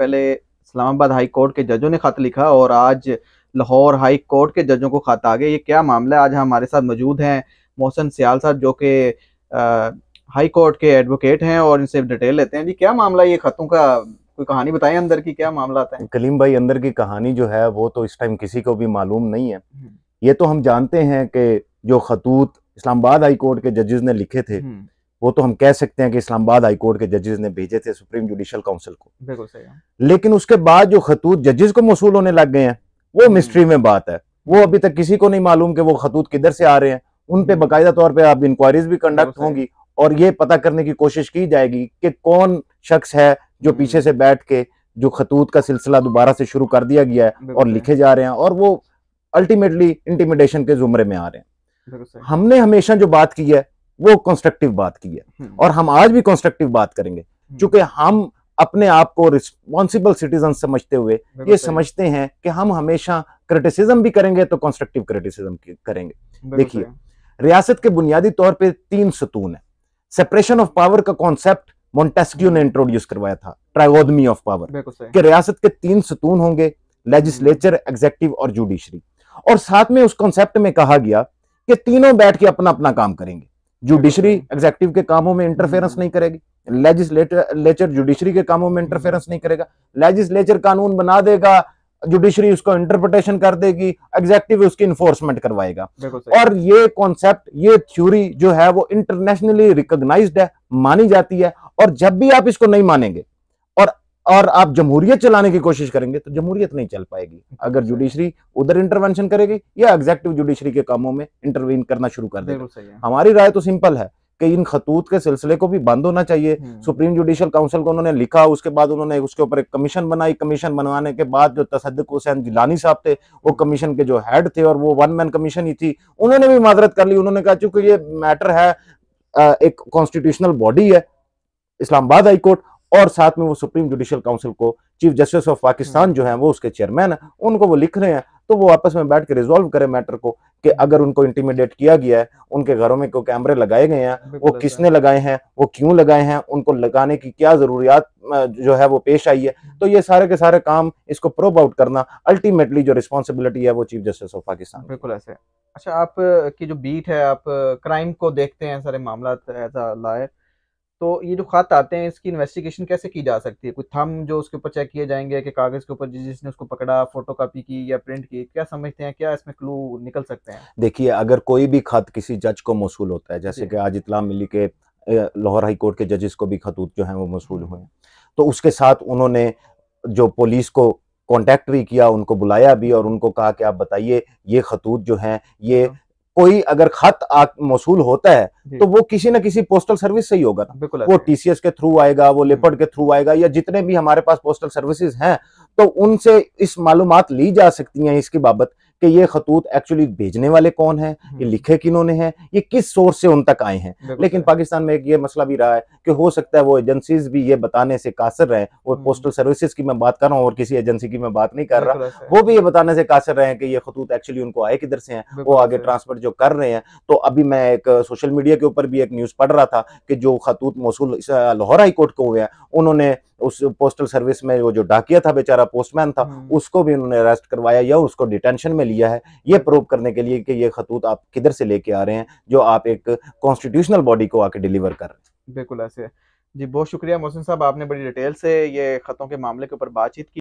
पहले Islamabad high court के जजों ने खत लिखा और आज लाहौर हाई कोर्ट के जजों को खत आ गया ये क्या मामला है आज हमारे साथ मौजूद हैं मोहसन सियाल साहब जो कि हाई कोर्ट के एडवोकेट हैं और इनसे डिटेल लेते हैं जी क्या मामला ये खतों का कोई कहानी बताएं अंदर की क्या मामला आता है कलीम भाई अंदर की कहानी जो है वो तो इस टाइम किसी को भी मालूम नहीं है हम्म। ये तो हम जानते हैं कि जो खतूत इस्लामाबाद हाई कोर्ट के जजेस ने लिखे थे हम्म। वो तो हम कह सकते हैं कि इस्लामाबाद हाई कोर्ट के जजेस ने भेजे थे सुप्रीम जुडिशल काउंसिल को बिल्कुल सही लेकिन उसके बाद जो खतूत जजेस को मौसू होने लग गए हैं वो मिस्ट्री हम्म। में बात है वो अभी तक किसी को नहीं मालूम कि वो खतूत किधर से आ रहे हैं उन पे हम्म। बाकायदा तौर पे आप इंक्वायरीज भी कंडक्ट होंगी और ये पता करने की कोशिश की जाएगी कि कौन शख्स है जो हम्म। पीछे से बैठ के जो खतूत का सिलसिला दोबारा से शुरू कर दिया गया है और लिखे जा रहे हैं और वो अल्टीमेटली इंटीमिडेशन के जुमरे में आ रहे हैं हमने हमेशा जो बात की है वो कंस्ट्रक्टिव बात की है हम्म। और हम आज भी कंस्ट्रक्टिव बात करेंगे हम्म। चूंकि हम अपने आप को रिस्पॉन्सिबल सिटीजन समझते हुए ये समझते हैं कि हम हमेशा क्रिटिसिज्म भी करेंगे तो कंस्ट्रक्टिव क्रिटिसिज्म करेंगे देखिए रियासत के बुनियादी तौर पे तीन सतून है सेपरेशन ऑफ पावर का कॉन्सेप्ट मोन्टेस्क्यू ने इंट्रोड्यूस हम्म। करवाया था ट्राइवोदमी ऑफ पावर कि रियासत के तीन सतून होंगे लेजिस्लेचर एग्जेक्टिव और जुडिशरी और साथ में उस कॉन्सेप्ट में कहा गया कि तीनों बैठ के अपना अपना काम करेंगे जुडिशरी एग्जेक्टिव के कामों में इंटरफेरेंस hmm. नहीं करेगी लेजिस्लेचर जुडिशरी के कामों में इंटरफेरेंस नहीं करेगा लेजिस्लेचर कानून बना देगा जुडिशरी उसको इंटरप्रिटेशन कर देगी एग्जेक्टिव उसकी इन्फोर्समेंट करवाएगा और ये कॉन्सेप्ट ये थ्योरी जो है वो इंटरनेशनली रिकॉग्नाइज्ड है मानी जाती है और जब भी आप इसको नहीं मानेंगे और और आप जमहूरियत चलाने की कोशिश करेंगे तो जमहूरियत नहीं चल पाएगी अगर जुडिशरी उधर इंटरवेंशन करेगी या एग्जेक्टिव जुडिशरी के कामों में इंटरवीन करना शुरू कर देगी हमारी राय तो सिंपल है कि इन खतूत के सिलसिले को भी बंद होना चाहिए हम्म। सुप्रीम जुडिशियल काउंसिल को उन्होंने लिखा उसके बाद उन्होंने उसके ऊपर एक कमीशन बनाई कमीशन बनवाने के बाद जो तसद हुसैन जिलानी साहब थे वो कमीशन के जो हेड थे और वो वन मैन कमीशन ही थी उन्होंने भी माजरत कर ली उन्होंने कहा चूंकि ये मैटर है एक कॉन्स्टिट्यूशनल बॉडी है इस्लामाबाद हाईकोर्ट और साथ में वो सुप्रीम जुडिशियल काउंसिल को चीफ जस्टिस ऑफ पाकिस्तान हम्म। जो है वो उसके चेयरमैन है उनको वो लिख रहे हैं तो वो आपस में बैठ के रिजोल्व करें मैटर को कि हम्म। अगर उनको इंटीमिडेट किया गया है उनके घरों में क्यों कैमरे लगाए गए हैं वो किसने लगाए हैं वो क्यों लगाए हैं उनको लगाने की क्या ज़रूरियात जो है वो पेश आई है तो ये सारे के सारे काम इसको प्रोब आउट करना अल्टीमेटली जो रिस्पॉन्सिबिलिटी है वो चीफ जस्टिस ऑफ पाकिस्तान बिल्कुल ऐसे अच्छा आप की जो बीट है आप क्राइम को देखते हैं सारे मामला लायर तो ये जो ख़त आते हैं इसकी इन्वेस्टिगेशन कैसे की जा सकती है कुछ थम जो उसके ऊपर चेक किए जाएंगे कि कागज़ के ऊपर जिस जिसने उसको पकड़ा फोटो कापी की या प्रिंट की क्या समझते हैं क्या इसमें क्लू निकल सकते हैं देखिए अगर कोई भी खत किसी जज को मौसूल होता है जैसे कि आज इतला मिली के लाहौर हाई कोर्ट के जजेस को भी खतूत जो हैं वो मौसूल हुए तो उसके साथ उन्होंने जो पुलिस को कांटेक्ट भी किया उनको बुलाया भी और उनको कहा कि आप बताइए ये खतूत जो हैं ये हाँ। कोई अगर खत मौसू होता है तो वो किसी ना किसी पोस्टल सर्विस से ही होगा ना वो टीसीएस के थ्रू आएगा वो लेपर्ड हम्म। के थ्रू आएगा या जितने भी हमारे पास पोस्टल सर्विसेज हैं तो उनसे इस मालूम ली जा सकती हैं इसकी बाबत कि ये खतूत एक्चुअली भेजने वाले कौन है ये हम्म। लिखे किन्होंने हैं ये किस सोर्स से उन तक आए हैं लेकिन पाकिस्तान में एक ये मसला भी रहा है कि हो सकता है वो एजेंसीज भी ये बताने से कासर रहे और पोस्टल सर्विसेज की मैं बात कर रहा हूँ और किसी एजेंसी की मैं बात नहीं कर रहा वो भी ये बताने से कासर रहे हैं कि ये खतूत एक्चुअली उनको आए किधर से हैं वो आगे ट्रांसफर जो कर रहे हैं तो अभी मैं एक सोशल मीडिया के ऊपर भी एक न्यूज़ पढ़ रहा था कि जो खतूत मौसू लाहौर हाईकोर्ट को हुए हैं उन्होंने उस पोस्टल सर्विस में वो जो डाकिया था बेचारा पोस्टमैन था हम्म। उसको भी उन्होंने अरेस्ट करवाया या उसको डिटेंशन में लिया है ये प्रूव हम्म। करने के लिए कि ये खतूत आप किधर से लेके आ रहे हैं जो आप एक कॉन्स्टिट्यूशनल बॉडी को आके डिलीवर कर रहे हैं बिल्कुल ऐसे जी बहुत शुक्रिया मोहसिन साहब आपने बड़ी डिटेल से ये ख़तों के मामले के ऊपर बातचीत की